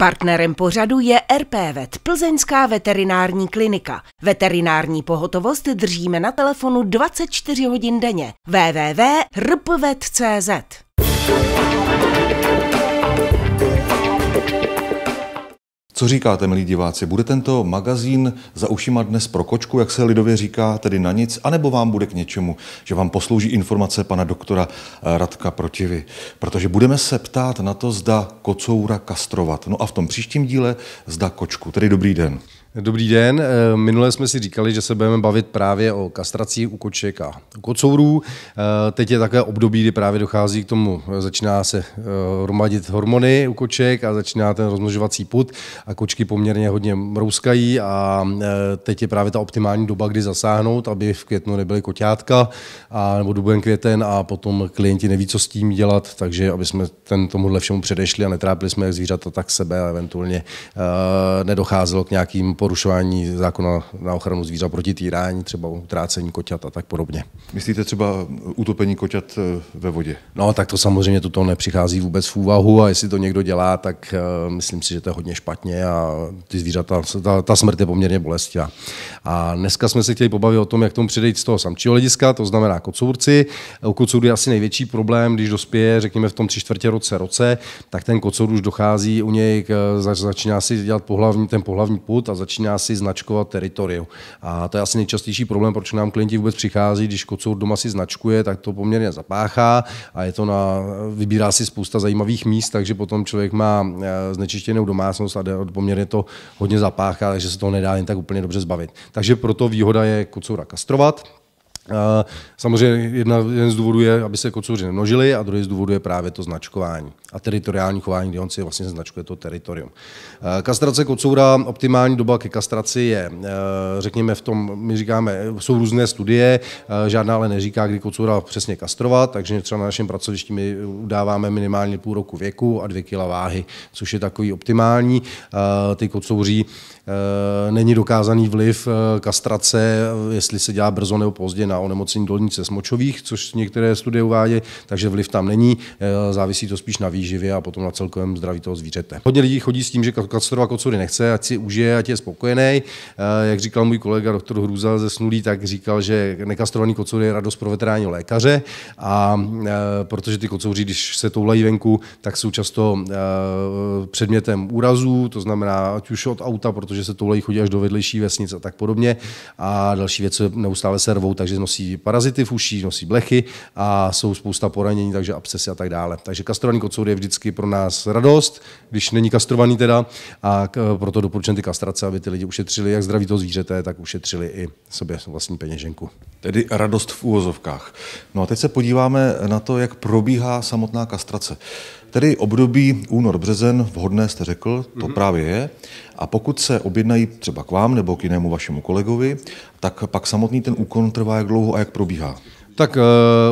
Partnerem pořadu je RPVET, Plzeňská veterinární klinika. Veterinární pohotovost držíme na telefonu 24 hodin denně. www.rpvet.cz Co říkáte, milí diváci, bude tento magazín za ušima dnes pro kočku, jak se lidově říká, tedy na nic, anebo vám bude k něčemu, že vám poslouží informace pana doktora eh, Radka Protivy? Protože budeme se ptát na to, zda kocoura kastrovat. No a v tom příštím díle zda kočku. Tedy dobrý den. Dobrý den. Eh, minule jsme si říkali, že se budeme bavit právě o kastraci u koček a u kocourů. Eh, teď je také období, kdy právě dochází k tomu, eh, začíná se hromadit hormony u koček a začíná ten rozmnožovací put a kočky poměrně hodně mrouskají a teď je právě ta optimální doba, kdy zasáhnout, aby v květnu nebyly koťátka a nebo duben květen a potom klienti neví, co s tím dělat, takže aby jsme ten tomuhle všemu předešli a netrápili jsme jak zvířata, tak sebe a eventuálně nedocházelo k nějakým porušování zákona na ochranu zvířat proti týrání, třeba utrácení koťat a tak podobně. Myslíte třeba utopení koťat eh, ve vodě? No, tak to samozřejmě tuto nepřichází vůbec v úvahu a jestli to někdo dělá, tak eh, myslím si, že to je hodně špatně a ty zvířata, ta, ta smrt je poměrně bolestivá. A dneska jsme se chtěli pobavit o tom, jak tomu předejít z toho samčího hlediska, to znamená kocourci. U kocourů je asi největší problém, když dospěje, řekněme v tom tři čtvrtě roce, roce, tak ten kocour už dochází u něj, eh, začíná si dělat pohlavní, ten pohlavní put a zač začíná si značkovat teritorium. A to je asi nejčastější problém, proč nám klienti vůbec přichází, když kocour doma si značkuje, tak to poměrně zapáchá a je to na, vybírá si spousta zajímavých míst, takže potom člověk má eh, znečištěnou domácnost a poměrně to hodně zapáchá, takže se to nedá jen tak úplně dobře zbavit. Takže proto výhoda je kocoura kastrovat, a samozřejmě jedna, jeden z důvodů je, aby se kocouři nemnožili a druhý z důvodů je právě to značkování a teritoriální chování, kdy on si vlastně značkuje to teritorium. Kastrace kocoura, optimální doba ke kastraci je, e, řekněme v tom, my říkáme, jsou různé studie, e, žádná ale neříká, kdy kocoura přesně kastrovat, takže třeba na našem pracovišti my udáváme minimálně půl roku věku a dvě kila váhy, což je takový optimální. E, ty kocouří není dokázaný vliv kastrace, jestli se dělá brzo nebo pozdě, na onemocnění dolnice smočových, což některé studie uvádějí, takže vliv tam není, eh, závisí to spíš na výživě a potom na celkovém zdraví toho zvířete. Hodně lidí chodí s tím, že kastrova kocury nechce, ať si užije, ať je spokojený. Eh, jak říkal můj kolega doktor Hruza ze Snulí, tak říkal, že nekastrovaný kocour je radost pro veterání lékaře a eh, protože ty kocouři, když se toulají venku, tak jsou často předmětem úrazů, to znamená ať už od auta, protože se toulají chodí až do vedlejší vesnic a tak podobně. A další věc, neustále se rvou, takže nosí parazity v uší, nosí blechy a jsou spousta poranění, takže abscesy a tak dále. Takže kastrovaný kocour je vždycky pro nás radost, když není kastrovaný teda, a proto doporučuji ty kastrace, aby ty lidi ušetřili jak zdraví to zvířete, tak ušetřili i sobě vlastní peněženku. Tedy radost v úvozovkách. No a teď se podíváme na to, jak probíhá samotná kastrace. Tedy období únor-březen vhodné jste řekl, to mm-hmm. právě je. A pokud se objednají třeba k vám nebo k jinému vašemu kolegovi, tak pak samotný ten úkon trvá jak dlouho a jak probíhá? Tak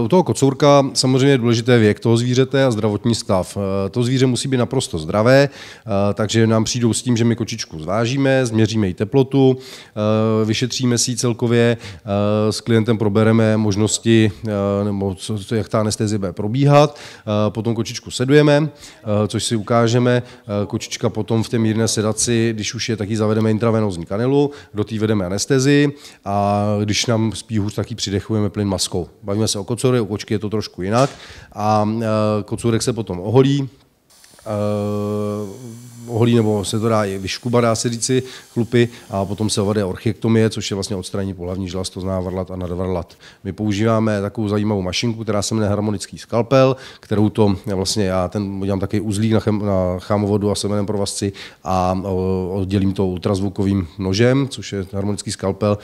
uh, u toho kocourka samozřejmě je důležité věk toho zvířete a zdravotní stav. Uh, to zvíře musí být naprosto zdravé, uh, takže nám přijdou s tím, že my kočičku zvážíme, změříme jí teplotu, uh, vyšetříme si ji celkově, uh, s klientem probereme možnosti, uh, nebo co, co, jak ta anestezie bude probíhat, uh, potom kočičku sedujeme, uh, což si ukážeme, uh, kočička potom v té mírné sedaci, když už je, taky zavedeme intravenózní kanelu, do té vedeme anestezii a když nám spí hůř, tak ji přidechujeme plyn maskou bavíme se o kocury, u kočky je to trošku jinak. A e, kocůrek se potom oholí, e, oholí, nebo se to dá i vyškuba, dá se říci, chlupy, a potom se vede orchiektomie, což je vlastně odstranění pohlavní žlaz, to zná varlat a nadvarlat. My používáme takovou zajímavou mašinku, která se jmenuje harmonický skalpel, kterou to já vlastně já ten udělám takový uzlík na, chem, na chámovodu a semenem provazci a oddělím to ultrazvukovým nožem, což je harmonický skalpel,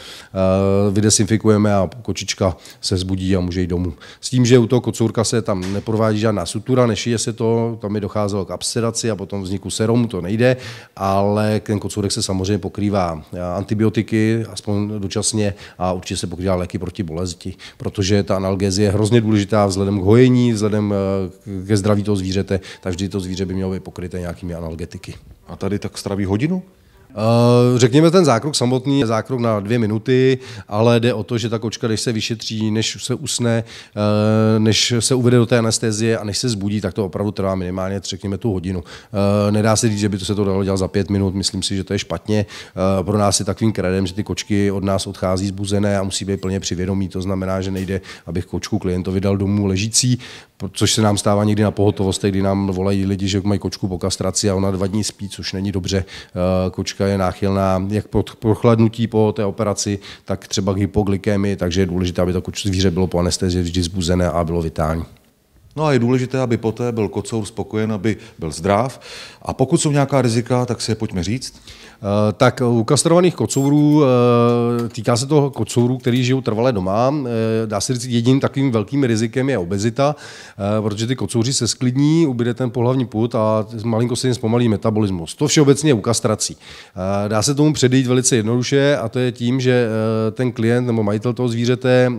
e, vydesinfikujeme a kočička se zbudí a může jít domů. S tím, že u toho kocourka se tam neprovádí žádná sutura, než je se to, tam mi docházelo k absedaci a potom vzniku seromu, to nejde, ale ten kocourek se samozřejmě pokrývá eh, antibiotiky, aspoň dočasně, a určitě se pokrývá léky proti bolesti, protože ta analgezie je hrozně důležitá vzhledem k hojení, vzhledem eh, ke zdraví toho zvířete, takže to zvíře by mělo být pokryté nějakými analgetiky. A tady tak straví hodinu? Eh, řekněme, ten zákrok samotný je zákrok na dvě minuty, ale jde o to, že ta kočka, když se vyšetří, než se usne, eh, než se uvede do té anestezie a než se zbudí, tak to opravdu trvá minimálně, řekněme, tu hodinu. Eh, nedá se říct, že by to se to dalo dělat za pět minut, myslím si, že to je špatně. Pro nás je takovým kredem, že ty kočky od nás odchází zbuzené a musí být plně přivědomí. To znamená, že nejde, abych kočku klientovi dal domů ležící což se nám stává někdy na pohotovost, kdy nám volají lidi, že mají kočku po kastraci a ona dva dní spí, což není dobře. Eh, kočka je náchylná jak po prochladnutí po té operaci, tak třeba k takže je důležité, aby to zvíře bylo po anestezii vždy zbuzené a bylo vitální. No a je důležité, aby poté byl kocour spokojen, aby byl zdrav. A pokud jsou nějaká rizika, tak si je pojďme říct. Eh, tak u kastrovaných kocourů, eh, týká se to kocourů, který žijou trvale doma, eh, dá se říct, jediným takovým velkým rizikem je obezita, protože ty kocouři se sklidní, ubyde ten pohlavní put a malinko se jim zpomalí metabolismus. To všeobecně je u kastrací. Dá se tomu předejít velice jednoduše a to je tím, že ten klient nebo majitel toho zvířete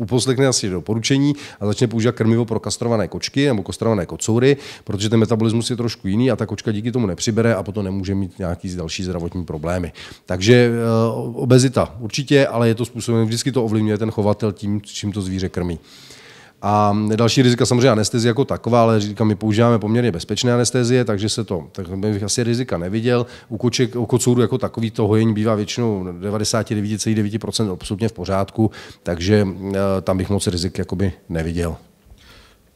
uposlechne asi doporučení a začne používat krmivo pro kastrované kočky nebo kastrované kocoury, protože ten metabolismus je trošku jiný a ta kočka díky tomu nepřibere a potom nemůže mít nějaký další zdravotní problémy. Takže eh, obezita určitě, ale je to způsobem, vždycky to ovlivňuje ten chovatel tím, čím to zvíře krmí. A další rizika samozřejmě anestezie jako taková, ale říkám, my používáme poměrně bezpečné anestezie, takže se to, tak bych asi rizika neviděl. U koček, u kocůru jako takový to hojení bývá většinou 99,9% absolutně v pořádku, takže eh, tam bych moc rizik jakoby neviděl.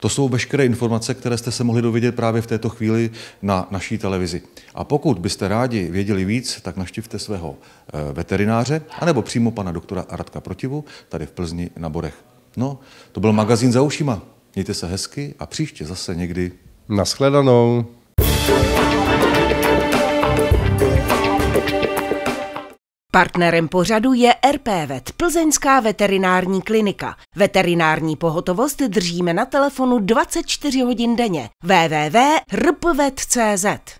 To jsou veškeré informace, které jste se mohli dovědět právě v této chvíli na naší televizi. A pokud byste rádi věděli víc, tak naštivte svého eh, veterináře, anebo přímo pana doktora Radka Protivu tady v Plzni na Borech. No, to byl magazín za ušima. Mějte se hezky a příště zase někdy. Naschledanou. Partnerem pořadu je RPVET, Plzeňská veterinární klinika. Veterinární pohotovost držíme na telefonu 24 hodin denně. www.rpvet.cz